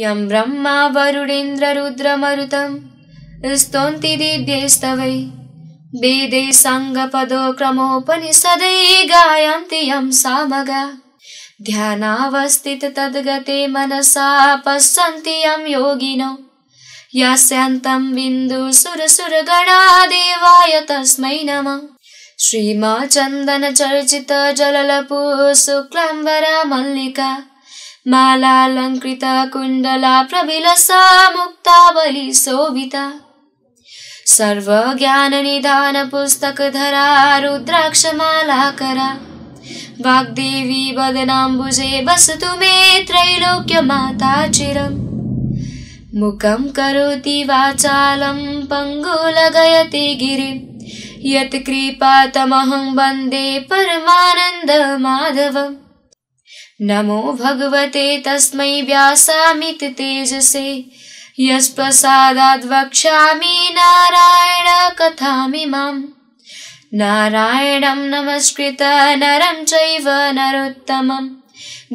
यं ब्रह्मा वरुडेन्द्ररुद्रमरुतं स्तोन्ति दिव्यैस्तवै वेदे क्रमोपनिषदै गायन्ति यं सामग ध्यानावस्थित तद्गते मनसा पश्यन्ति यं योगिनो यास्यन्तं देवाय तस्मै नमः श्रीमा जललपु वरा मल्लिका मालालङ्कृता कुंडला प्रविलसा मुक्तावली शोभिता सर्वज्ञाननिधानपुस्तकधरा रुद्राक्षमालाकरा वाग्देवी वदनाम्बुजे वसतु मे त्रैलोक्यमाता चिरम् मुखम करोति वाचालं पङ्गुलगयते गिरिं यत्कृपातमहं वन्दे परमानन्दमाधवम् नमो भगवते तस्मै व्यासामिति तेजसे यस्प्रसादाद् वक्ष्यामि माम् नारायणं नमस्कृत नरं चैव नरोत्तमम्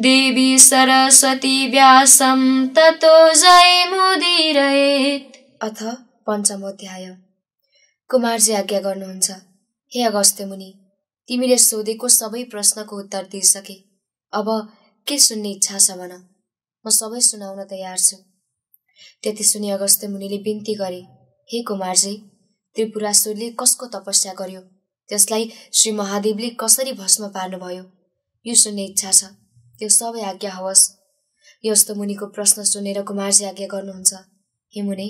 देवी सरस्वती व्यासं ततो जयमुदीरयेत् अथ पञ्चमोध्याय कुमारजी आज्ञा गर्नुहुन्छ हे अगस्त्य मुनि तिमीले सोधेको सबै प्रश्नको उत्तर दिइसके अब के सुन्ने इच्छा छ भन म सबै सुनाउन तयार छु त्यति सुने अगस्त मुनिले बिन्ती गरे हे कुमारजी त्रिपुरासुरले कसको तपस्या गर्यो त्यसलाई श्री महादेवले कसरी भस्म पार्नुभयो यो सुन्ने इच्छा छ त्यो सबै आज्ञा होस् यस्तो मुनिको प्रश्न सुनेर कुमारजी आज्ञा गर्नुहुन्छ हे मुनि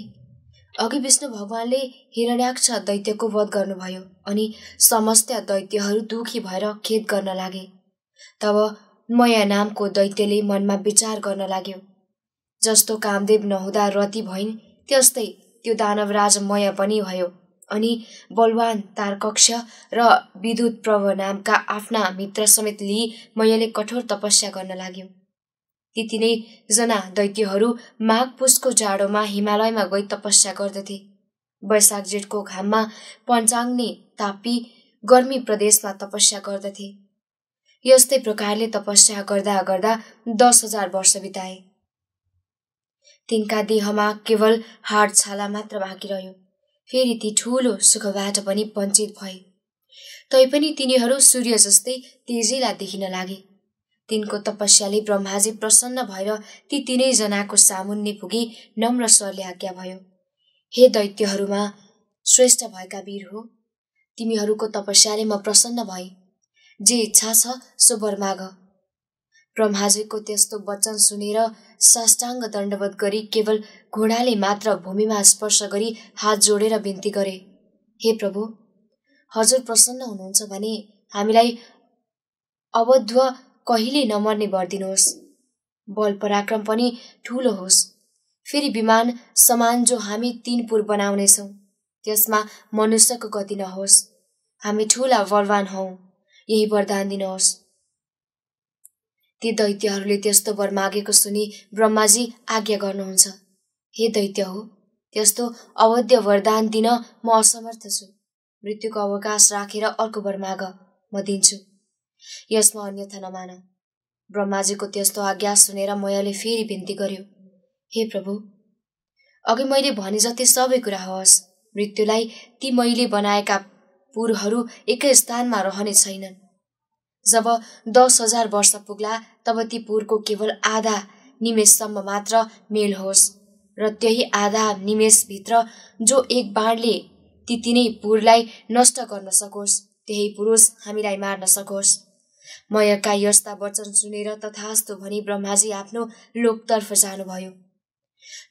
अघि विष्णु भगवान्ले हिरण्याक्ष दैत्यको वध गर्नुभयो अनि समस्त दैत्यहरू दुखी भएर खेद गर्न लागे तब मया नामको दैत्यले मनमा विचार गर्न लाग्यो जस्तो कामदेव नहुँदा रति भइन् त्यस्तै त्यो दानवराज मय पनि भयो अनि बलवान तारकक्ष र विद्युत प्रभ नामका आफ्ना मित्र समेत लिई मयले कठोर तपस्या गर्न लाग्यो त्यति नै जना दैत्यहरू माघ पुसको जाडोमा हिमालयमा गई तपस्या गर्दथे वैशाख जेठको घाममा पञ्चाङ्ने तापी गर्मी प्रदेशमा तपस्या गर्दथे यस्तै प्रकारले तपस्या गर्दा गर्दा दस हजार वर्ष बिताए तिनका देहमा केवल हाड छाला मात्र बाँकी रह्यो फेरि ती ठूलो सुखबाट पनि वञ्चित भए तैपनि तिनीहरू सूर्य जस्तै तेजीलाई देखिन लागे तिनको तपस्याले ब्रह्माजी प्रसन्न भएर ती तिनैजनाको सामुन्ने पुगी नम्र स्वरले आज्ञा भयो हे दैत्यहरूमा श्रेष्ठ भएका वीर हो तिमीहरूको तपस्याले म प्रसन्न भएँ जे इच्छा छ सो माग ब्रह्माजीको त्यस्तो वचन सुनेर साष्टाङ्ग दण्डवत गरी केवल घोडाले मात्र भूमिमा स्पर्श गरी हात जोडेर बिन्ती गरे हे प्रभु हजुर प्रसन्न हुनुहुन्छ भने हामीलाई अवध्व कहिले नमर्ने गरिदिनुहोस् बल पराक्रम पनि ठुलो होस् फेरि विमान समान जो हामी तिन पुर बनाउनेछौँ त्यसमा मनुष्यको गति नहोस् हामी ठुला बलवान हौँ यही वरदान दिनुहोस् ती दैत्यहरूले त्यस्तो वर मागेको सुनि ब्रह्माजी आज्ञा गर्नुहुन्छ हे दैत्य हो त्यस्तो अवध्य वरदान दिन म असमर्थ छु मृत्युको अवकाश राखेर अर्को वर माग म दिन्छु यसमा अन्यथा नमान ब्रह्माजीको त्यस्तो आज्ञा सुनेर मयाले फेरि बिन्ती गर्यो हे प्रभु अघि मैले भने जति सबै कुरा होस् मृत्युलाई ती मैले बनाएका पुरहरू एकै स्थानमा रहने छैनन् जब दस हजार वर्ष पुग्ला तब ती पुरको केवल आधा निमेषसम्म मात्र मेल होस् र त्यही आधा निमेषभित्र जो एक बाणले ती तिनै पुरलाई नष्ट गर्न सकोस् त्यही पुरुष हामीलाई मार्न सकोस् मयका यस्ता वचन सुनेर तथास्तो भनी ब्रह्माजी आफ्नो लोकतर्फ जानुभयो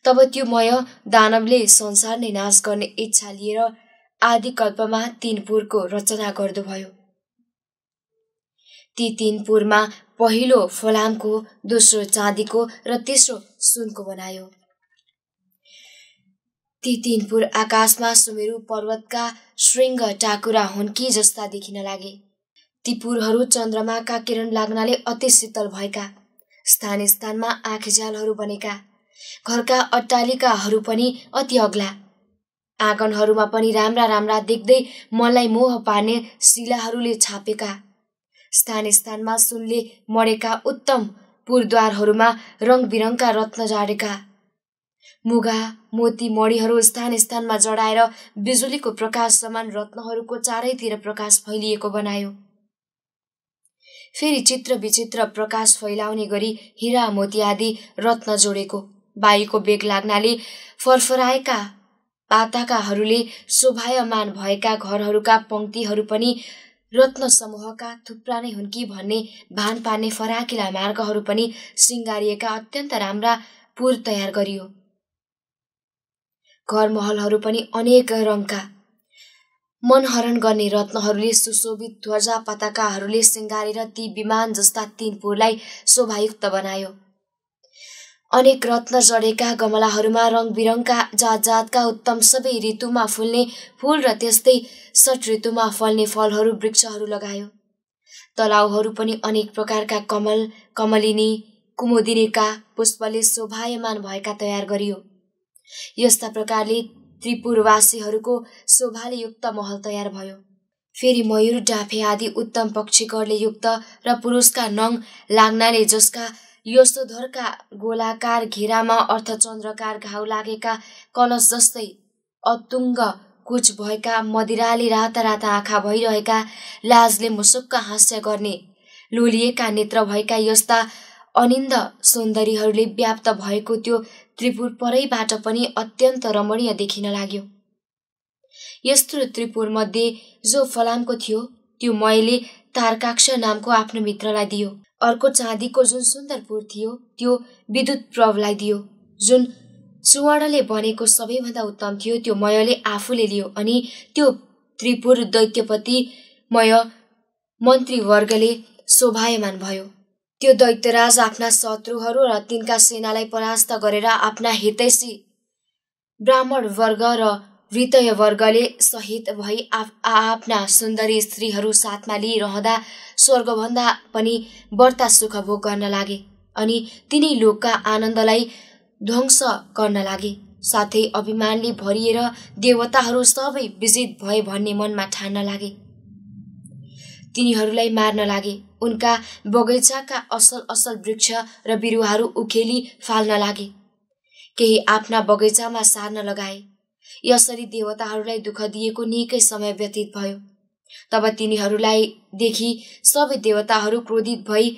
तब त्यो मय दानवले संसार नै नाश गर्ने इच्छा लिएर आदिकल्पमा तीन पुरको रचना गर्नुभयो ती तीन पहिलो फलामको दोस्रो चाँदीको र तेस्रो सुनको बनायो ती तीन आकाशमा सुमेरु पर्वतका शृङ्ग टाकुरा हुन् कि जस्ता देखिन लागे ती पुरहरू चन्द्रमाका किरण लाग्नाले अति शीतल भएका स्थान स्थानमा आँखेजालहरू बनेका घरका अट्टालिकाहरू पनि अति अग्ला आँगनहरूमा पनि राम्रा राम्रा देख्दै मलाई मोह पार्ने शिलाहरूले छापेका स्थान स्थानमा सुनले मरेका उत्तम पुरद्वारहरूमा रङबिरङका रत्न जाडेका मुगा मोती मणिहरू स्थान स्थानमा जडाएर बिजुलीको प्रकाश समान रत्नहरूको चारैतिर प्रकाश फैलिएको बनायो फेरि चित्र विचित्र प्रकाश फैलाउने गरी हिरा मोती आदि रत्न जोडेको बाईको बेग लाग्नाले फरफराएका पाताकाहरूले शोभायमान भएका घरहरूका पङ्क्तिहरू पनि रत्न समूहका थुप्रा नै हुन् कि भन्ने भान पार्ने फराकिला मार्गहरू पनि सिँगारिएका अत्यन्त राम्रा पुर तयार गरियो घर महलहरू पनि अनेक रङका मनहरण गर्ने रत्नहरूले सुशोभित ध्वजा पताकाहरूले सिँगारेर ती विमान जस्ता तीन पुरलाई शोभायुक्त बनायो अनेक रत्न जडेका गमलाहरूमा रङबिरङका जात जातका उत्तम सबै ऋतुमा फुल्ने फुल र त्यस्तै सट ऋतुमा फल्ने फलहरू वृक्षहरू लगायो तलाउहरू पनि अनेक प्रकारका कमल कमलिनी कुमुदिनीका पुष्पले शोभायमान भएका तयार गरियो यस्ता प्रकारले त्रिपुरवासीहरूको शोभाले युक्त महल तयार भयो फेरि मयूर डाँफे आदि उत्तम पक्षीकरले युक्त र पुरुषका नङ लाग्नाले जसका यस्तो धरका गोलाकार घेरामा अर्थचन्द्रकार घाउ लागेका कलश जस्तै अतुङ्ग कुच भएका मदिराले राता राता आँखा भइरहेका लाजले मुसुक्क हास्य गर्ने लोलिएका नेत्र भएका यस्ता अनिन्द सुन्दरीहरूले व्याप्त भएको त्यो त्रिपुर परैबाट पनि अत्यन्त रमणीय देखिन लाग्यो यस्तो त्रिपुरमध्ये जो फलामको थियो त्यो मैले तारकाक्ष नामको आफ्नो मित्रलाई दियो अर्को चाँदीको जुन सुन्दरपुर थियो त्यो विद्युत प्रभलाई दियो जुन सुवर्णले भनेको सबैभन्दा उत्तम थियो त्यो मयले आफूले लियो अनि त्यो त्रिपुर दैत्यपति मय मन्त्रीवर्गले शोभायमान भयो त्यो दैत्यराज आफ्ना शत्रुहरू र तिनका सेनालाई परास्त गरेर आफ्ना हितैसी ब्राह्मण वर्ग र वृतयवर्गले सहित भई आफ्ना सुन्दरी स्त्रीहरू साथमा लिइरहँदा स्वर्गभन्दा पनि बढ्ता सुख भोग गर्न लागे अनि तिनै लोकका आनन्दलाई ध्वंस गर्न लागे साथै अभिमानले भरिएर देवताहरू सबै विजित भए भन्ने मनमा ठान्न लागे तिनीहरूलाई मार्न लागे उनका बगैँचाका असल असल वृक्ष र बिरुवाहरू उखेली फाल्न लागे केही आफ्ना बगैँचामा सार्न लगाए यसरी देवताहरूलाई दुःख दिएको निकै समय व्यतीत भयो तब तिनीहरूलाई देखि सबै देवताहरू क्रोधित भई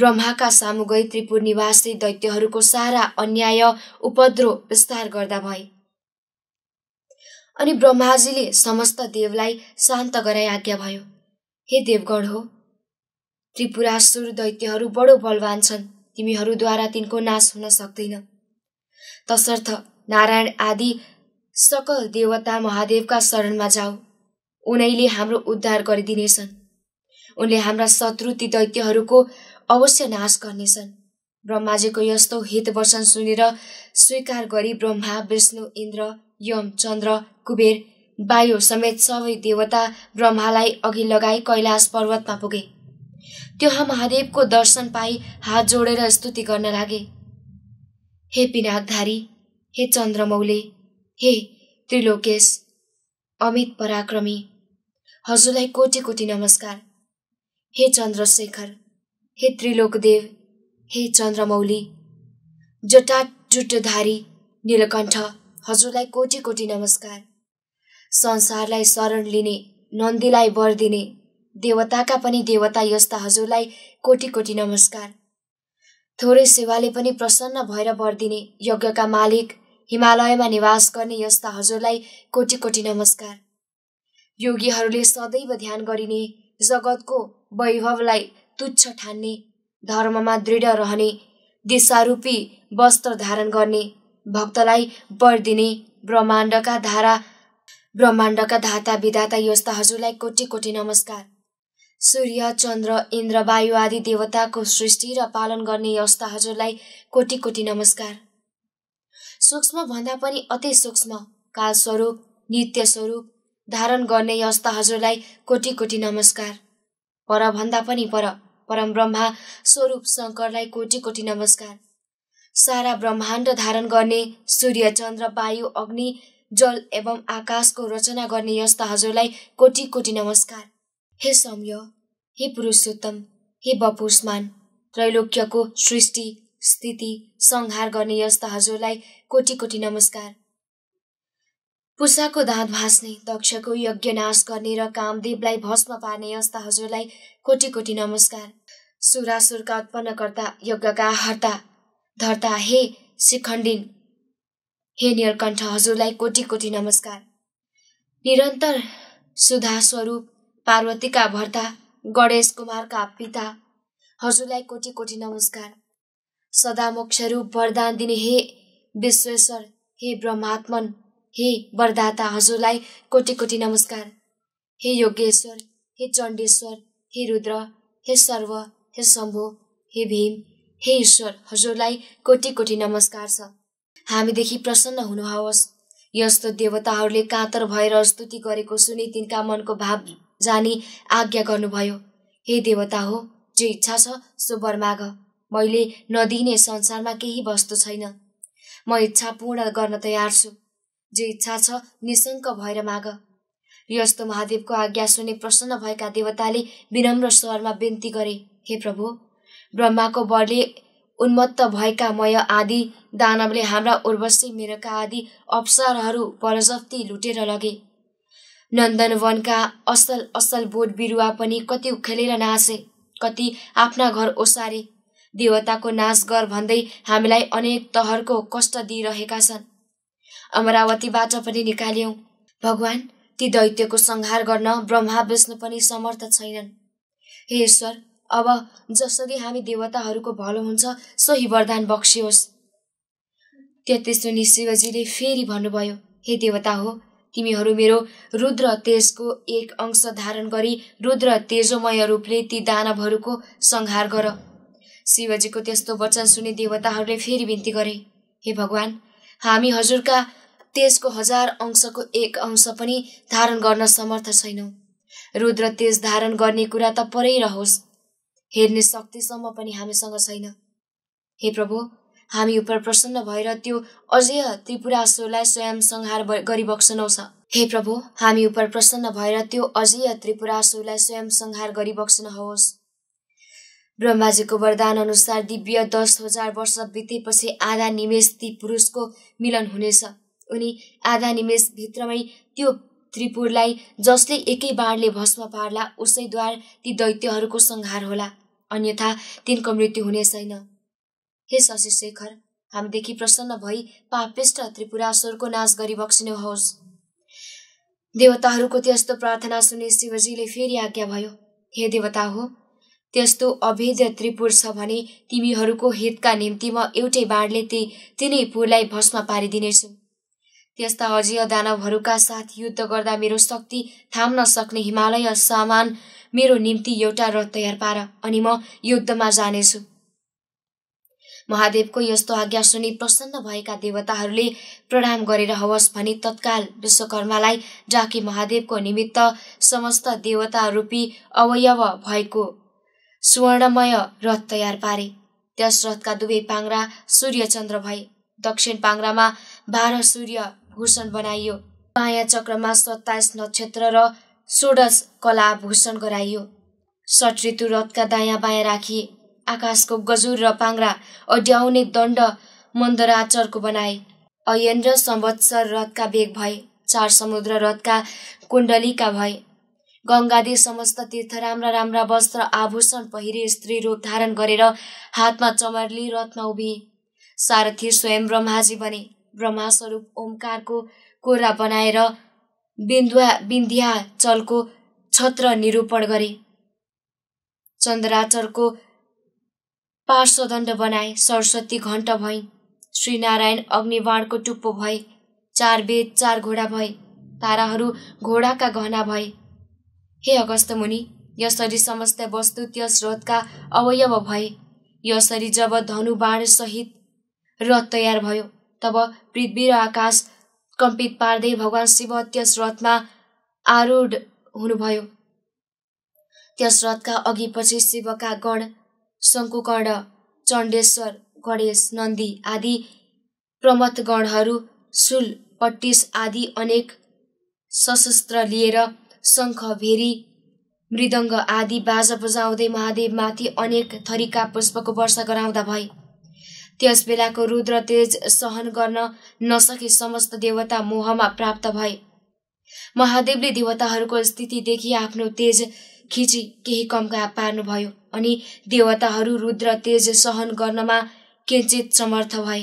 ब्रह्माका सामु गई त्रिपुर निवासी दैत्यहरूको सारा अन्याय उपद्रो विस्तार गर्दा भए अनि ब्रह्माजीले समस्त देवलाई शान्त गराई आज्ञा भयो हे देवगण हो त्रिपुरासुर दैत्यहरू बडो बलवान छन् तिमीहरूद्वारा तिनको नाश हुन सक्दैन तसर्थ नारायण आदि सकल देवता महादेवका शरणमा जाऊ उनैले हाम्रो उद्धार गरिदिनेछन् उनले हाम्रा शत्रु ती दैत्यहरूको अवश्य नाश गर्नेछन् ब्रह्माजीको यस्तो हित वचन सुनेर स्वीकार गरी ब्रह्मा विष्णु इन्द्र यम चन्द्र कुबेर वायु समेत सबै देवता ब्रह्मालाई अघि लगाई कैलाश पर्वतमा पुगे त्यहाँ महादेवको दर्शन पाई हात जोडेर स्तुति गर्न लागे हे पिनाकधारी हे चन्द्रमौले हे त्रिलोकेश अमित पराक्रमी हजुरलाई कोटि कोटि नमस्कार हे चन्द्रशेखर हे त्रिलोकदेव हे चन्द्रमौली जुटधारी नीलकण्ठ हजुरलाई कोटि कोटी नमस्कार संसारलाई शरण लिने नन्दीलाई वर दिने देवताका पनि देवता यस्ता हजुरलाई कोटि कोटि नमस्कार थोरै सेवाले पनि प्रसन्न भएर वर दिने यज्ञका मालिक हिमालयमा निवास गर्ने यस्ता हजुरलाई कोटी कोटी नमस्कार योगीहरूले सदैव ध्यान गरिने जगतको वैभवलाई तुच्छ ठान्ने धर्ममा दृढ रहने दिशारूपी वस्त्र धारण गर्ने भक्तलाई वर दिने ब्रह्माण्डका धारा ब्रह्माण्डका धाता विधाता यस्ता हजुरलाई कोटी कोटी नमस्कार सूर्य चन्द्र इन्द्र वायु आदि देवताको सृष्टि र पालन गर्ने यस्ता हजुरलाई कोटी कोटी नमस्कार सूक्ष्म भन्दा पनि अति सूक्ष्म कालस्वरूप नित्य स्वरूप धारण गर्ने यस्ता हजुरलाई कोटी कोटी नमस्कार पर भन्दा पनि पर परम ब्रह्मा स्वरूप शङ्करलाई कोटी कोटी नमस्कार सारा ब्रह्माण्ड धारण गर्ने सूर्य चन्द्र वायु अग्नि जल एवं आकाशको रचना गर्ने यस्ता हजुरलाई कोटी कोटी नमस्कार हे सम्य हे पुरुषोत्तम हे बपुष्मान त्रैलोक्यको सृष्टि स्थिति संहार गर्ने यस्ता हजुरलाई कोटी कोटी नमस्कार पुसाको दाँत भाँच्ने दक्षको यज्ञ नाश गर्ने र कामदेवलाई भस्म पार्ने यस्ता हजुरलाई कोटी कोटी नमस्कार सुरासुरका उत्पन्नकर्ता यज्ञका हर्ता धर्ता हे शिखण्डिन हे निरकण्ठ हजुरलाई कोटी कोटी नमस्कार निरन्तर सुधा स्वरूप पार्वतीका भर्ता गणेश कुमारका पिता हजुरलाई कोटी कोटी नमस्कार सदा मोक्षरूप वरदान दिने हे विश्वेश्वर हे ब्रह्मात्मन हे वरदाता हजुरलाई कोटी कोटी नमस्कार हे योगेश्वर हे चण्डेश्वर हे रुद्र हे सर्व हे शम्भो हे भीम हे ईश्वर हजुरलाई कोटी कोटी नमस्कार छ हामीदेखि प्रसन्न हुनुहोस् यस्तो देवताहरूले कातर भएर स्तुति गरेको सुनि तिनका मनको भाव जानी आज्ञा गर्नुभयो हे देवता हो जे इच्छा छ सो वर मैले नदिने संसारमा केही वस्तु छैन म इच्छा पूर्ण गर्न तयार छु जे इच्छा छ निशङ्क भएर माग यस्तो महादेवको आज्ञा सुने प्रसन्न भएका देवताले विनम्र स्वरमा विन्ती गरे हे प्रभु ब्रह्माको बलले उन्मत्त भएका मय आदि दानवले हाम्रा उर्वशी मेरका आदि अप्सरहरू परजप्ती लुटेर लगे नन्दनवनका असल असल बोट बिरुवा पनि कति उखेलेर नाचे कति आफ्ना घर ओसारे देवताको नाश गर भन्दै हामीलाई अनेक तहरको कष्ट दिइरहेका छन् अमरावतीबाट पनि निकाल्यौँ भगवान् ती दैत्यको संहार गर्न ब्रह्मा विष्णु पनि समर्थ छैनन् हे ईश्वर अब जसरी हामी देवताहरूको भलो हुन्छ सोही वरदान बक्सियोस् त्यति सुनि शिवजीले फेरि भन्नुभयो हे देवता हो तिमीहरू मेरो रुद्र तेजको एक अंश धारण गरी रुद्र तेजोमय रूपले ती दानवहरूको संहार गर शिवजीको त्यस्तो वचन सुने देवताहरूले फेरि बिन्ती गरे हे भगवान् हामी हजुरका तेजको हजार अंशको एक अंश पनि धारण गर्न समर्थ छैनौँ रुद्र तेज धारण गर्ने कुरा त परै रहोस् हेर्ने शक्तिसम्म पनि हामीसँग छैन हे प्रभु हामी उप प्रसन्न भएर त्यो अझै त्रिपुरासुरलाई स्वयं संहार गरिबक्सनौ छ हे प्रभु हामी उप प्रसन्न भएर त्यो अझै त्रिपुरासुरलाई स्वयं संहार गरिबक्सन होस् ब्रह्माजीको वरदान अनुसार दिव्य दस हजार वर्ष बितेपछि आधा निमेष ती पुरुषको मिलन हुनेछ उनी आधा निमेषभित्रमै त्यो त्रिपुरलाई जसले एकै बाणले भस्म पार्ला उसैद्वार ती दैत्यहरूको संहार होला अन्यथा तिनको मृत्यु हुने छैन हे शशि शेखर हामीदेखि प्रसन्न भई पापेष्ट त्रिपुरासुरको नाश गरी बक्सिनुहोस् देवताहरूको त्यस्तो प्रार्थना सुने शिवजीले फेरि आज्ञा भयो हे देवता हो त्यस्तो अभेद्य त्रिपुर छ भने तिमीहरूको हितका निम्ति म एउटै बाणले ती तिनै पुरलाई भस्म पारिदिनेछु त्यस्ता अजय दानवहरूका साथ युद्ध गर्दा मेरो शक्ति थाम्न सक्ने हिमालय सामान मेरो निम्ति एउटा रथ तयार पार अनि म युद्धमा जानेछु महादेवको यस्तो आज्ञा सुनि प्रसन्न भएका देवताहरूले प्रणाम गरेर हवस् भनी तत्काल विश्वकर्मालाई डाकी महादेवको निमित्त समस्त देवता रूपी अवयव भएको सुवर्णमय रथ तयार पारे त्यस रथका दुवै पाङ्रा सूर्यचन्द्र भए दक्षिण पाङ्रामा बाह्र सूर्य भूषण बनाइयो माया चक्रमा सत्ताइस नक्षत्र र षोडश कला भूषण गराइयो ऋतु रथका दायाँ बायाँ राखिए आकाशको गजुर र पाङ्रा अड्याउने दण्ड मन्दराचरको बनाए अयन र संवत्सर रथका वेग भए चार समुद्र रथका कुण्डलीका भए गङ्गादी समस्त तीर्थ राम्रा राम्रा वस्त्र आभूषण पहिरे स्त्री रूप धारण गरेर हातमा चमरली रत्न उभिए सारथी स्वयं ब्रह्माजी बने ब्रह्मा स्वरूप ओमकारको कोरा बनाएर बिन्दुवा बिन्दिया चलको छत्र निरूपण गरे चन्द्राचलको पार्श्वदण्ड बनाए सरस्वती घण्ट भई श्रीनारायण अग्निवाणको टुप्पो भए चार वेद चार घोडा भए ताराहरू घोडाका गहना भए हे अगस्त मुनि यसरी समस्त वस्तु त्यस रथका अवयव भए यसरी जब धनु बाण सहित रथ तयार भयो तब पृथ्वी र आकाश कम्पित पार्दै भगवान् शिव त्यस रथमा आरूढ हुनुभयो त्यस रथका पछि शिवका गण शङ्कुकर्ण चण्डेश्वर गणेश नन्दी आदि प्रमथगणहरू सुल पट्टिस आदि अनेक सशस्त्र लिएर शङ्ख भेरी मृदङ्ग आदि बाजा बजाउँदै महादेवमाथि अनेक थरीका पुष्पको वर्षा गराउँदा भए त्यस बेलाको रुद्र तेज सहन गर्न नसके समस्त देवता मोहमा प्राप्त भए महादेवले देवताहरूको स्थितिदेखि आफ्नो तेज खिची केही कम्का पार्नुभयो अनि देवताहरू रुद्र तेज सहन गर्नमा केचित समर्थ भए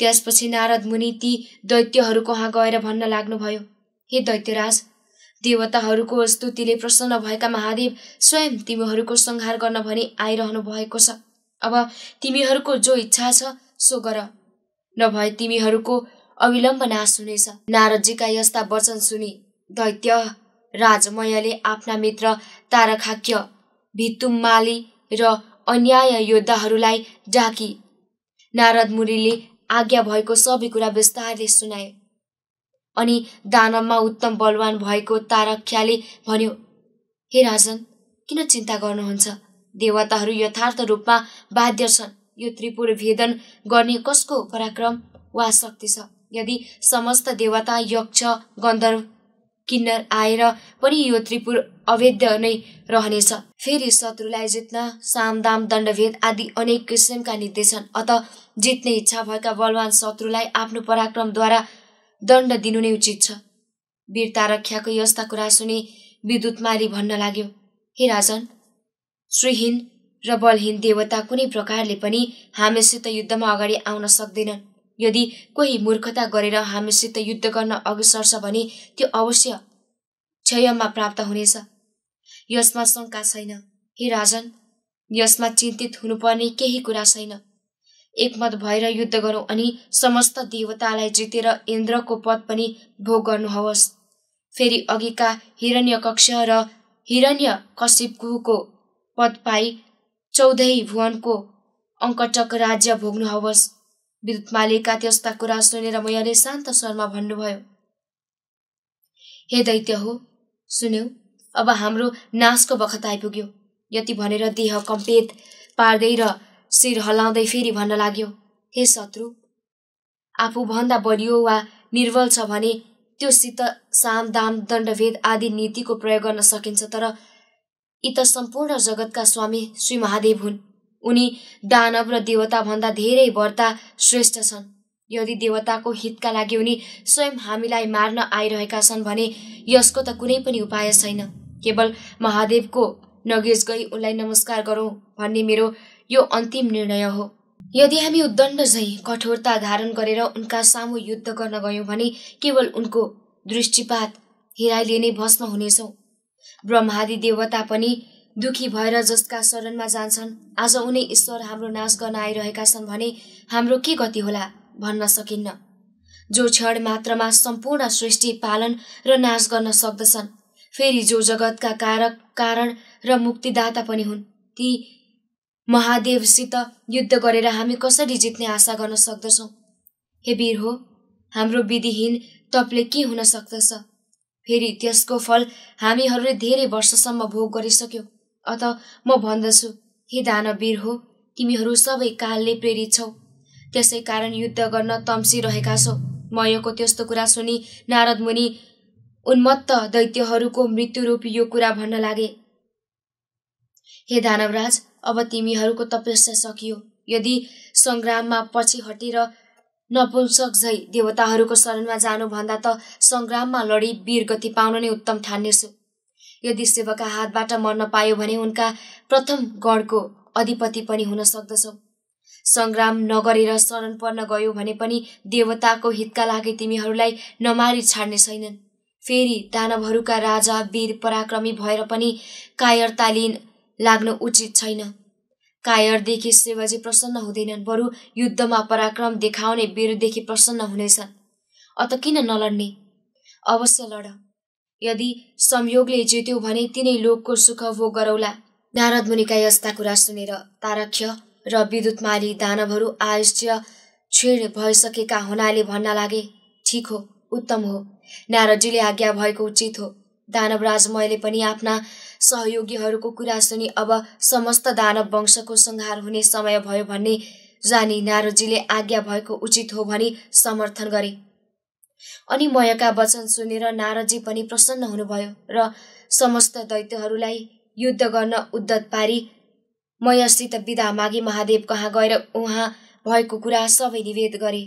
त्यसपछि नारद मुनि ती दैत्यहरू कहाँ गएर भन्न लाग्नुभयो हे दैत्यराज देवताहरूको स्तुतिले प्रसन्न भएका महादेव स्वयं तिमीहरूको संहार गर्न भनी आइरहनु भएको छ अब तिमीहरूको जो इच्छा छ सो गर नभए तिमीहरूको अविलम्ब नाश हुनेछ नारदजीका यस्ता वचन सुनि दैत्य राजमयले आफ्ना मित्र तारखाक्य भितुम्माली र अन्याय योद्धाहरूलाई डाकी नारद मुनिले आज्ञा भएको सबै कुरा विस्तारले सुनाए अनि दानवमा उत्तम बलवान भएको ताराख्याले भन्यो हे राजन किन चिन्ता गर्नुहुन्छ देवताहरू यथार्थ रूपमा बाध्य छन् यो त्रिपुर भेदन गर्ने कसको पराक्रम वा शक्ति छ यदि समस्त देवता यक्ष गन्धर्व किन्नर आएर पनि यो त्रिपुर अवैध नै रहनेछ फेरि शत्रुलाई जित्न सामदाम दण्डभेद आदि अनेक किसिमका निर्देशन छन् अत जित्ने इच्छा भएका बलवान शत्रुलाई आफ्नो पराक्रमद्वारा दण्ड दिनु नै उचित छ वीरता रक्षाको यस्ता कुरा सुनि विद्युतमारी भन्न लाग्यो हे राजन श्रीहीन र बलहीन देवता कुनै प्रकारले पनि हामीसित युद्धमा अगाडि आउन सक्दैनन् यदि कोही मूर्खता गरेर हामीसित युद्ध गर्न अघि सर्छ भने त्यो अवश्य क्षयमा प्राप्त हुनेछ यसमा शङ्का छैन हे राजन यसमा चिन्तित हुनुपर्ने केही कुरा छैन एकमत भएर युद्ध गरौँ अनि समस्त देवतालाई जितेर इन्द्रको पद पनि भोग गर्नुहोस् फेरि अघिका हिरण्य कक्ष र हिरण्य कशिपको पद पाइ चौधै भुवनको अङ्कटक राज्य भोग्नुहोस् विद्युत मालिका त्यस्ता कुरा सुनेर मैले शान्त शर्मा भन्नुभयो हे दैत्य हो सुन्यौ अब हाम्रो नाशको बखत आइपुग्यो यति भनेर देह कम्पेत पार्दै र शिर हल्लाउँदै फेरि भन्न लाग्यो हे शत्रु आफूभन्दा बलियो वा निर्बल छ भने त्योसित साम दाम दण्डभेद आदि नीतिको प्रयोग गर्न सकिन्छ तर यी त सम्पूर्ण जगतका स्वामी श्री महादेव हुन् उनी दानव र देवताभन्दा धेरै वर्ता श्रेष्ठ छन् यदि देवताको हितका लागि उनी स्वयं हामीलाई मार्न आइरहेका छन् भने यसको त कुनै पनि उपाय छैन केवल महादेवको नगेज गई उनलाई नमस्कार गरौँ भन्ने मेरो यो अन्तिम निर्णय हो यदि हामी उद्दण्ड झै कठोरता धारण गरेर उनका सामु युद्ध गर्न गयौँ भने केवल उनको दृष्टिपात हिराइले नै भस्म हुनेछौँ ब्रह्मादि देवता पनि दुखी भएर जसका शरणमा जान्छन् आज उनी ईश्वर हाम्रो नाश गर्न आइरहेका छन् भने हाम्रो के गति होला भन्न सकिन्न जो क्षण मात्रमा सम्पूर्ण सृष्टि पालन र नाश गर्न सक्दछन् फेरि जो जगतका कारक कारण र मुक्तिदाता पनि हुन् ती महादेवसित युद्ध गरेर हामी कसरी जित्ने आशा गर्न सक्दछौँ हे वीर हो हाम्रो विधिहीन तपले के हुन सक्दछ फेरि त्यसको फल हामीहरूले धेरै वर्षसम्म भोग गरिसक्यो अत म भन्दछु हे दानवीर हो तिमीहरू सबै कालले प्रेरित छौ त्यसै कारण युद्ध गर्न तम्सिरहेका छौ मयको त्यस्तो कुरा सुनि नारद मुनि उन्मत्त दैत्यहरूको मृत्युरूप यो कुरा भन्न लागे हे दानवराज अब तिमीहरूको तपस्या सकियो यदि सङ्ग्राममा पछि हटेर नपुंसक झै देवताहरूको शरणमा जानुभन्दा त सङ्ग्राममा लडी वीर गति पाउन नै उत्तम ठान्नेछु यदि शिवका हातबाट मर्न पायो भने उनका प्रथम गढको अधिपति पनि हुन सक्दछौ सङ्ग्राम नगरेर शरण पर्न गयो भने पनि देवताको हितका लागि तिमीहरूलाई नमारी छाड्ने छैनन् फेरि दानवहरूका राजा वीर पराक्रमी भएर पनि कायरतालिन लाग्न उचित छैन कायरदेखि शिवजी प्रसन्न हुँदैनन् बरु युद्धमा पराक्रम देखाउने वीरदेखि प्रसन्न हुनेछन् अत किन नलड्ने अवश्य लड यदि संयोगले जित्यो भने तिनै लोकको सुख भोग गरौला नारद मुनिका यस्ता कुरा सुनेर तारक्य र विद्युतमाली दानवहरू आयुष्य क्षीण भइसकेका हुनाले भन्न लागे ठिक हो उत्तम हो नारदजीले आज्ञा भएको उचित हो दानवराज मैले पनि आफ्ना सहयोगीहरूको कुरा सुनि अब समस्त दानव वंशको संहार हुने समय भयो भन्ने जानी नारोजीले आज्ञा भएको उचित हो भनी समर्थन गरे अनि मयका वचन सुनेर नारजी पनि प्रसन्न हुनुभयो र समस्त दैत्यहरूलाई युद्ध गर्न उद्धत पारी मयसित विदा मागी महादेव कहाँ गएर उहाँ भएको कुरा सबै निवेद गरे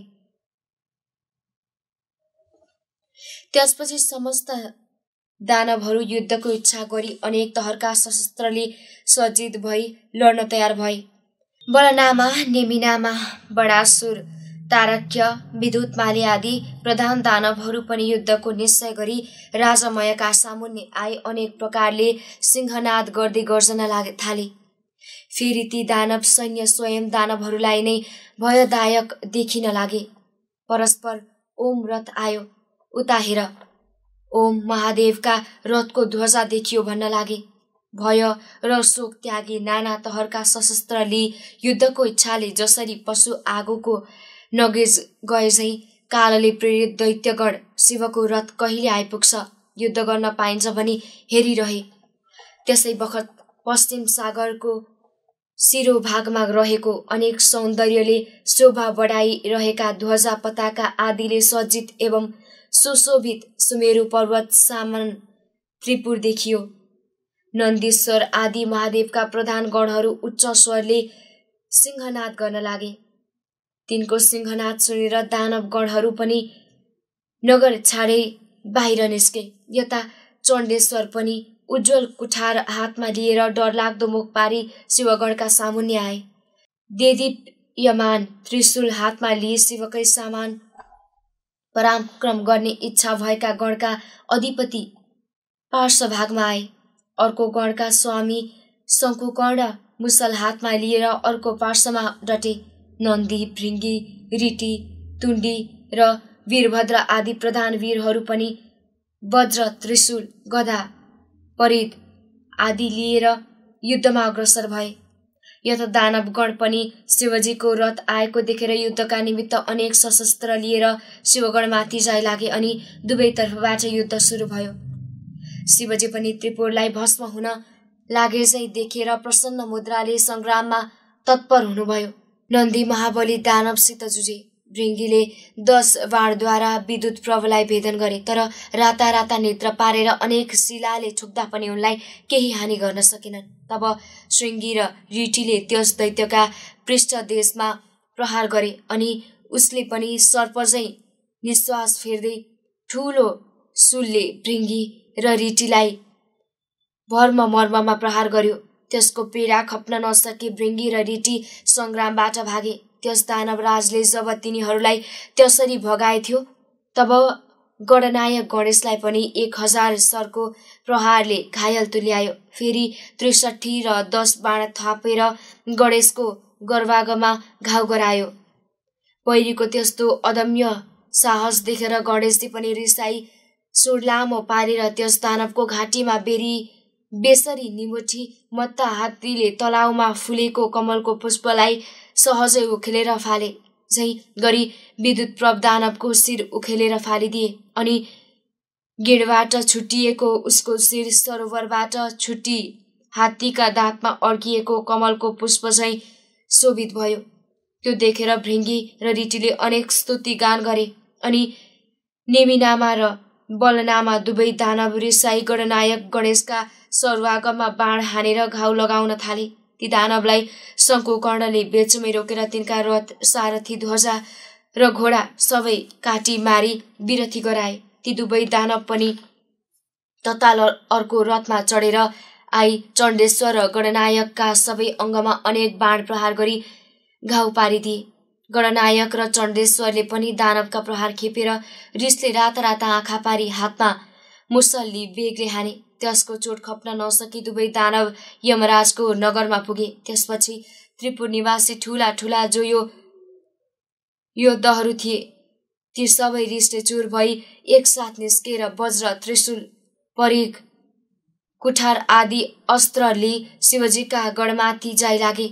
त्यसपछि समस्त दानवहरू युद्धको इच्छा गरी अनेक तहरका सशस्त्रले सजित भई लड्न तयार भए बलनामा नेमिनामा बडासुर तारक्य विद्युतमाले आदि प्रधान दानवहरू पनि युद्धको निश्चय गरी राजमयका सामुन्ने आए अनेक प्रकारले सिंहनाद गर्दै गर्जना लाग थाले फेरि ती दानव सैन्य स्वयं दानवहरूलाई नै भयदायक देखिन लागे परस्पर ओम रथ आयो उता हेर ओम महादेवका रथको ध्वजा देखियो भन्न लागे भय र शोक त्यागी नाना तहरका सशस्त्रले युद्धको इच्छाले जसरी पशु आगोको नगेज गए झैँ कालले प्रेरित दैत्यगण शिवको रथ कहिले आइपुग्छ युद्ध गर्न पाइन्छ भनी हेरिरहे त्यसै बखत पश्चिम सागरको सिरो भागमा रहेको अनेक सौन्दर्यले शोभा बढाइरहेका ध्वजा पताका आदिले सज्जित एवं सुशोभित सुमेरु पर्वत सामान त्रिपुर देखियो नन्दीश्वर आदि महादेवका प्रधान गणहरू उच्च स्वरले सिंहनाद गर्न लागे तिनको सिंहनाद सुनेर दानव गणहरू पनि नगर छाडे बाहिर निस्के यता चण्डेश्वर पनि उज्जवल कुठार हातमा लिएर डरलाग्दो मुख पारी शिवगणका सामुन्ने आए देदीप यमान त्रिशुल हातमा लिए शिवकै सामान पराक्रम गर्ने इच्छा भएका गणका अधिपति पार्श्वभागमा आए अर्को गणका स्वामी शङ्कुकर्ण मुसल हातमा लिएर अर्को पार्श्वमा डटे नन्दी भृङ्गी रिटी तुण्डी र वीरभद्र आदि प्रधान वीरहरू पनि वज्र त्रिशूल गदा परिद आदि लिएर युद्धमा अग्रसर भए यता दानवगण पनि शिवजीको रथ आएको देखेर युद्धका निमित्त अनेक सशस्त्र लिएर शिवगणमाथि जाइ लागे अनि दुवैतर्फबाट युद्ध सुरु भयो शिवजी पनि त्रिपुरलाई भस्म हुन लागे चाहिँ देखेर प्रसन्न मुद्राले सङ्ग्राममा तत्पर हुनुभयो नन्दी महाबली दानवसित जुझे भृङ्गीले दस बाणद्वारा विद्युत प्रभलाई भेदन गरे तर राता राता नेत्र पारेर अनेक शिलाले छुक्दा पनि उनलाई केही हानि गर्न सकेनन् तब श्रृङ्गी र रिटीले त्यस दैत्यका पृष्ठ देशमा प्रहार गरे अनि उसले पनि सर्पजै निश्वास फेर्दै ठुलो सुलले भृङ्गी र रिटीलाई भर्म मर्ममा प्रहार गर्यो त्यसको पीडा खप्न नसके भृङ्गी र रिटी सङ्ग्रामबाट भागे त्यस दानवराजले जब तिनीहरूलाई त्यसरी भगाएथ्यो तब गणनायक गणेशलाई पनि एक हजार सरको प्रहारले घायल तुल्यायो फेरि त्रिसठी र दस बाण थापेर गणेशको गर्भागमा घाउ गरायो पहिरीको त्यस्तो अदम्य साहस देखेर गणेशले पनि रिसाई लामो पारेर त्यस दानवको घाँटीमा बेरी बेसरी निमोठी मत्ता हात्तीले तलाउमा फुलेको कमलको पुष्पलाई सहजै उखेलेर फाले झै गरी विद्युत प्रवदानवको शिर उखेलेर फालिदिए अनि गिडबाट छुटिएको उसको शिर सरोवरबाट छुट्टी हात्तीका दाँतमा अड्किएको कमलको पुष्प चाहिँ शोभित भयो त्यो देखेर भृङ्गी र रिटीले अनेक स्तुति गान गरे अनि नेमिनामा र बलनामा दुवै दानाबुरी साई गणनायक गणेशका सर्वागममा बाण हानेर घाउ लगाउन थाले ती दानवलाई शङ्कुकर्णले बेचमै रोकेर तिनका रथ सारथी ध्वजा र घोडा सबै काटी मारी विरथी गराए ती दुवै दानव पनि तताल अर्को रथमा चढेर आई चण्डेश्वर र गणनायकका सबै अङ्गमा अनेक बाण प्रहार गरी घाउ पारिदिए गणनायक र चण्डेश्वरले पनि दानवका प्रहार खेपेर रिसले रात रात आँखा पारी हातमा मुसल्ली बेगले हाने त्यसको चोट खप्न नसकी दुवै दानव यमराजको नगरमा पुगे त्यसपछि त्रिपुर निवासी ठुला ठुला जो यो योद्धहरू थिए ती सबै रिसले चुर भई एकसाथ निस्केर वज्र त्रिशूल परिघ कुठार आदि अस्त्रले शिवजीका गढमाथि जाइ लागे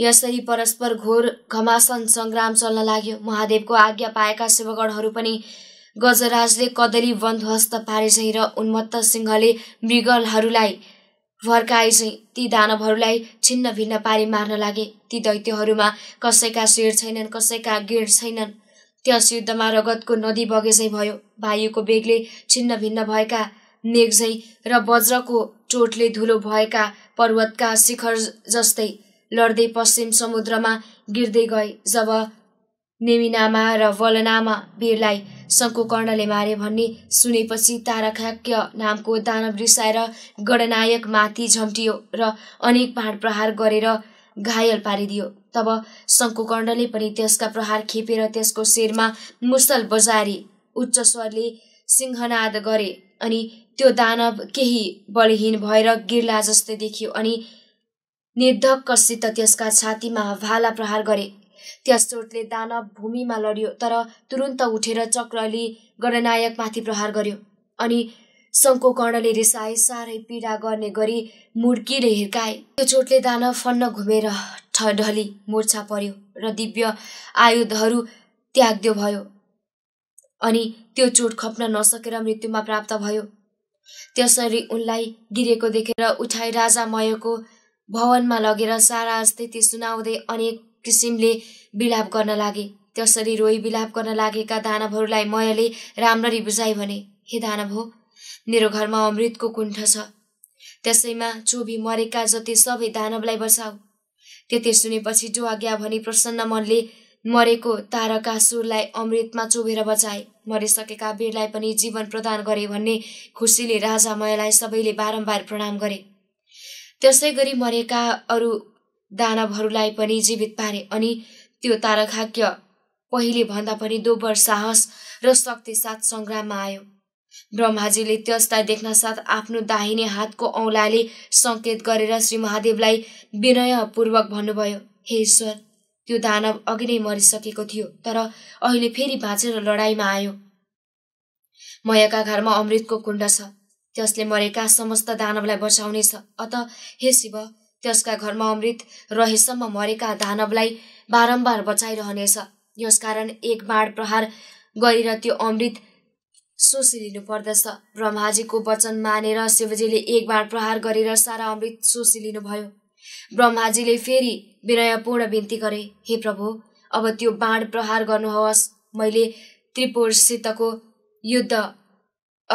यसरी परस्पर घोर घमासन सङ्ग्राम चल्न लाग्यो महादेवको आज्ञा पाएका शिवगणहरू पनि गजराजले कदली वन ध्वस्त पारेझै र उन्मत्त सिंहले मृगलहरूलाई झैँ ती दानवहरूलाई छिन्न भिन्न पारी मार्न लागे ती दैत्यहरूमा कसैका शिर छैनन् कसैका गिड छैनन् त्यस युद्धमा रगतको नदी बगेझै भयो वायुको बेगले छिन्न भिन्न भएका नेगझै र वज्रको चोटले धुलो भएका पर्वतका शिखर जस्तै लड्दै पश्चिम समुद्रमा गिर्दै गए जब नेमिनामा र वलनामा वीरलाई शङ्कुकर्णले मारे भन्ने सुनेपछि ताराखाक्य नामको दानव रिसाएर गणनायक माथि झम्टियो र अनेक भाँड प्रहार गरेर घायल पारिदियो तब शङ्कुकर्णले पनि त्यसका प्रहार खेपेर त्यसको शिरमा मुसल बजारी उच्च स्वरले सिंहनाद गरे अनि त्यो दानव केही बलहीन भएर गिर्ला जस्तै देखियो अनि निर्धक्कसित त्यसका छातीमा भाला प्रहार गरे त्यस चोटले दानव भूमिमा लड्यो तर तुरुन्त उठेर चक्रले गणनायकमाथि प्रहार गर्यो अनि शङ्को कर्णले रिसाए साह्रै पीडा गर्ने गरी मुर्कीले हिर्काए त्यो चोटले दानव फन्न घुमेर ढली मोर्छा पर्यो र दिव्य आयुधहरू त्याग्यो भयो अनि त्यो चोट खप्न नसकेर मृत्युमा प्राप्त भयो त्यसरी उनलाई गिरेको देखेर उठाए राजा मयको भवनमा लगेर सारा स्थिति सुनाउँदै अनेक किसिमले विलाप गर्न लागे त्यसरी रोई विलाप गर्न लागेका दानवहरूलाई मयले राम्ररी बुझाइ भने हे दानव हो मेरो घरमा अमृतको कुण्ठ छ त्यसैमा चोभी मरेका जति सबै दानवलाई बचाऊ त्यति सुनेपछि जो आज्ञा भनी प्रसन्न मनले मरेको सुरलाई अमृतमा चोभेर बचाए मरिसकेका वीरलाई पनि जीवन प्रदान गरे भन्ने खुसीले राजा मयलाई सबैले बारम्बार प्रणाम गरे त्यसै गरी मरेका अरू दानवहरूलाई पनि जीवित पारे अनि त्यो ताराखाक्य पहिले भन्दा पनि दोब्बर साहस र शक्ति साथ सङ्ग्राममा आयो ब्रह्माजीले त्यसलाई देख्न साथ आफ्नो दाहिने हातको औँलाले सङ्केत गरेर श्री महादेवलाई विनयपूर्वक भन्नुभयो हे ईश्वर त्यो दानव अघि नै मरिसकेको थियो तर अहिले फेरि बाँचेर लडाइँमा आयो मयका घरमा अमृतको कुण्ड छ त्यसले मरेका समस्त दानवलाई बचाउनेछ अत हे शिव त्यसका घरमा अमृत रहेसम्म मरेका दानवलाई बारम्बार बचाइरहनेछ यसकारण एक बाढ प्रहार गरेर त्यो अमृत पर्दछ ब्रह्माजीको वचन मानेर शिवजीले एक बाण प्रहार गरेर सारा अमृत लिनुभयो ब्रह्माजीले फेरि विनयपूर्ण बिन्ती गरे हे प्रभु अब त्यो बाण प्रहार गर्नुहोस् मैले त्रिपुरसितको युद्ध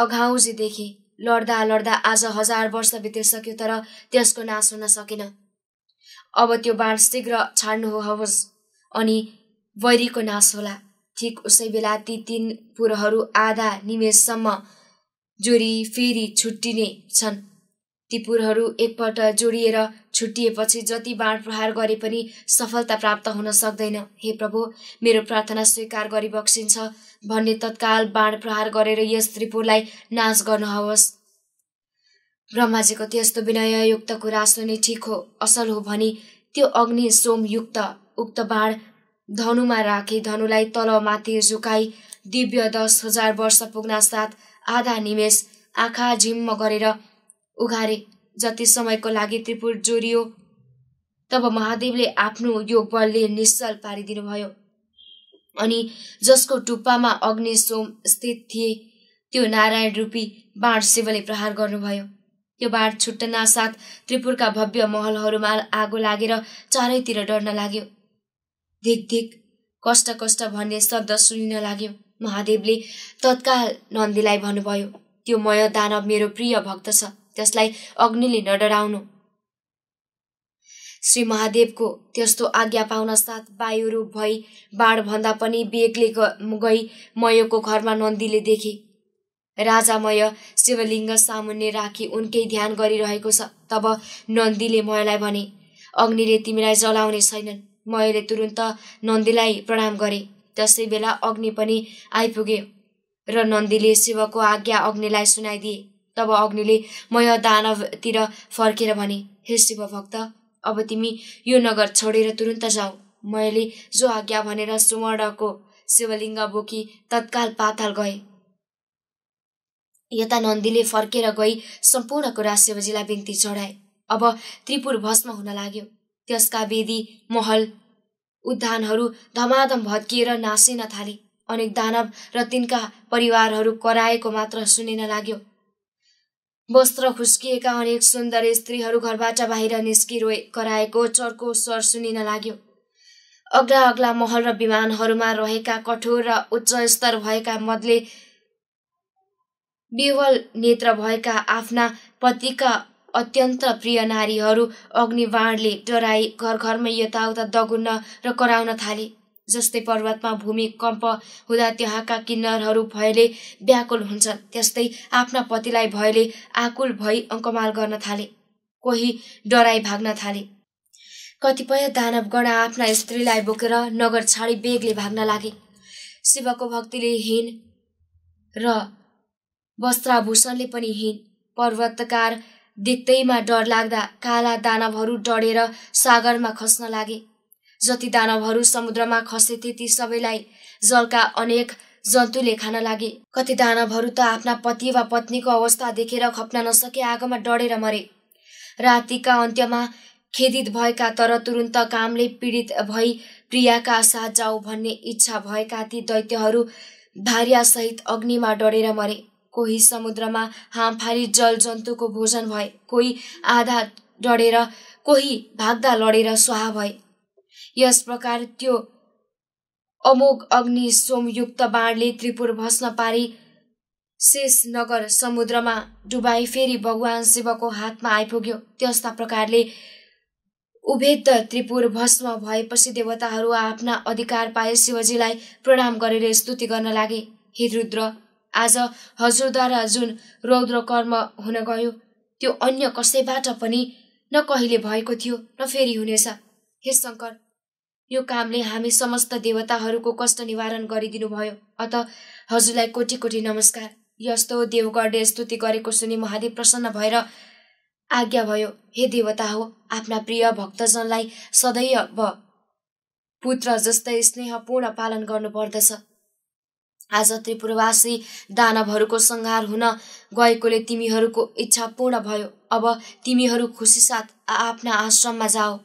अघाउजी देखेँ लड्दा लड्दा आज हजार वर्ष बितिसक्यो तर त्यसको नाश हुन सकेन अब त्यो बाँड शीघ्र छाड्नुहोस् अनि वैरीको नाश होला ठिक उसै बेला ती तिन पुरहरू आधा निमेषसम्म जोरी फेरि छुट्टिने छन् ती पुरहरू एकपल्ट जोडिएर छुट्टिएपछि जति बाँड प्रहार गरे पनि सफलता प्राप्त हुन सक्दैन हे प्रभु मेरो प्रार्थना स्वीकार गरी बक्सिन्छ भन्ने तत्काल बाँड प्रहार गरेर यस त्रिपुरलाई नाश गर्नुहोस् ब्रह्माजीको त्यस्तो विनययुक्त कुरा सुने ठिक हो असल हो भनी त्यो अग्नि सोमयुक्त उक्त बाँड धनुमा राखे धनुलाई तल माथि झुकाई दिव्य दस हजार वर्ष साथ आधा निमेष आँखा झिम्म गरेर उघारे जति समयको लागि त्रिपुर जोडियो तब महादेवले आफ्नो यो बलले निश्चल पारिदिनु भयो अनि जसको टुप्पामा अग्नि सोम स्थित थिए त्यो नारायण रूपी बाण शिवले प्रहार गर्नुभयो त्यो छुट्टना साथ त्रिपुरका भव्य महलहरूमा आगो लागेर चारैतिर डर्न लाग्यो धिक धिक कष्ट कष्ट भन्ने शब्द सुनिन लाग्यो महादेवले तत्काल नन्दीलाई भन्नुभयो त्यो मय दानव मेरो प्रिय भक्त छ त्यसलाई अग्निले नडराउनु श्री महादेवको त्यस्तो आज्ञा पाउन साथ रूप भई बाँडभन्दा पनि बेगले गई मयको घरमा नन्दीले देखे राजा मय शिवलिङ्ग सामुन्ने राखी उनकै ध्यान गरिरहेको छ तब नन्दीले मयलाई भने अग्निले तिमीलाई जलाउने छैनन् मयले तुरुन्त नन्दीलाई प्रणाम गरे त्यसै बेला अग्नि पनि आइपुग्यो र नन्दीले शिवको आज्ञा अग्निलाई सुनाइदिए तब अग्निले मय दानवतिर फर्केर भने हे शिवभक्त अब तिमी यो नगर छोडेर तुरुन्त जाऊ मैले जो आज्ञा भनेर सुवर्णको शिवलिङ्ग बोकी तत्काल पाताल गए यता नन्दीले फर्केर गई सम्पूर्ण कुरा शिवजीलाई बिन्ती चढाए अब त्रिपुर भस्म हुन लाग्यो त्यसका वेदी महल उद्यानहरू धमाधम भत्किएर नासिन थाले अनेक दानव र तिनका परिवारहरू कराएको मात्र सुनिन लाग्यो वस्त्र खुस्किएका अनेक सुन्दर स्त्रीहरू घरबाट बाहिर निस्किरोए कराएको चर्को स्वर सुनिन लाग्यो अग्ला अग्ला महल र विमानहरूमा रहेका कठोर र उच्च स्तर भएका मदले बिवल नेत्र भएका आफ्ना पतिका अत्यन्त प्रिय नारीहरू अग्निवाणले डराई घर घरमै यताउता दगुन्न र कराउन थाले जस्तै पर्वतमा भूमिकम्प हुँदा त्यहाँका किन्नरहरू भयले व्याकुल हुन्छन् त्यस्तै आफ्ना पतिलाई भयले आकुल भई अङ्कमाल गर्न थाले कोही डराई भाग्न थाले कतिपय दानवगण आफ्ना स्त्रीलाई बोकेर नगर छाडी बेगले भाग्न लागे शिवको भक्तिले हिँड र वस्त्राभूषणले पनि हिँड पर्वतकार देख्दैमा डर लाग्दा काला दानवहरू डढेर सागरमा खस्न लागे जति दानवहरू समुद्रमा खसे ती सबैलाई जलका अनेक जन्तुले खान लागे कति दानवहरू त आफ्ना पति वा पत्नीको अवस्था देखेर खप्न नसके आगोमा डढेर मरे रातिका अन्त्यमा खेदित भएका तर तुरुन्त कामले पीडित भई प्रियाका साथ जाऊ भन्ने इच्छा भएका ती दैत्यहरू भार्यासहित अग्निमा डढेर मरे कोही समुद्रमा हामफारी जल जन्तुको भोजन भए कोही आधा डढेर कोही भाग्दा लडेर स्वाहा भए यस प्रकार त्यो अमोघ अग्नि सोमयुक्त बाणले त्रिपुर भस्न पारी शेष नगर समुद्रमा डुबाई फेरि भगवान शिवको हातमा आइपुग्यो त्यस्ता प्रकारले उभेद त्रिपुर भस्म भएपछि देवताहरू आफ्ना अधिकार पाए शिवजीलाई प्रणाम गरेर स्तुति गर्न लागे हे रुद्र आज हजुरद्वारा जुन रौद्र कर्म हुन गयो त्यो अन्य कसैबाट पनि न कहिले भएको थियो न फेरि हुनेछ हे शङ्कर यो कामले हामी समस्त देवताहरूको कष्ट निवारण गरिदिनुभयो अत हजुरलाई कोटी कोटी नमस्कार यस्तो देवगढले स्तुति गरेको सुनि महादेव प्रसन्न भएर आज्ञा भयो हे देवता हो आफ्ना प्रिय भक्तजनलाई सदैव पुत्र जस्तै स्नेहपूर्ण पालन गर्नुपर्दछ आज त्रिपुरवासी दानवहरूको संहार हुन गएकोले तिमीहरूको इच्छा पूर्ण भयो अब तिमीहरू खुसीसाथ आफ्ना आश्रममा जाओ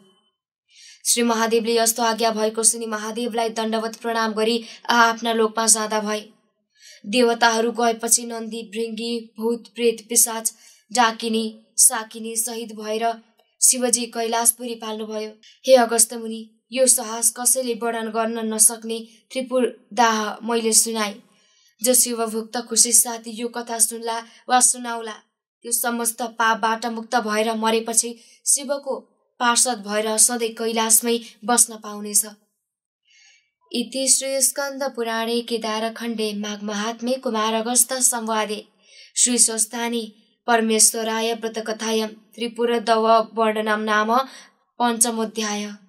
श्री महादेवले यस्तो आज्ञा भएको सुनि महादेवलाई दण्डवत प्रणाम गरी आ आफ्ना लोकमा जाँदा भए देवताहरू गएपछि नन्दी भृङ्गी भूत प्रेत पिसाच डाकिनी साकिनी सहित भएर शिवजी कैलाश पुरी पाल्नुभयो हे अगस्त मुनि यो साहस कसैले वर्णन गर्न नसक्ने त्रिपुर दाह मैले सुनाएँ जो शिवभुक्त खुसी साथी यो कथा सुन्ला वा सुनाउला त्यो समस्त पापबाट मुक्त भएर मरेपछि शिवको पार्षद भएर सधैँ कैलाशमै बस्न पाउनेछ इति श्री स्कन्द पुराणे केदारखण्डे माघ महात्मे अगस्त संवादे श्री स्वस्थानी परमेश्वराय व्रतकथाय त्रिपुर दव वर्णनम नाम पञ्चमोध्याय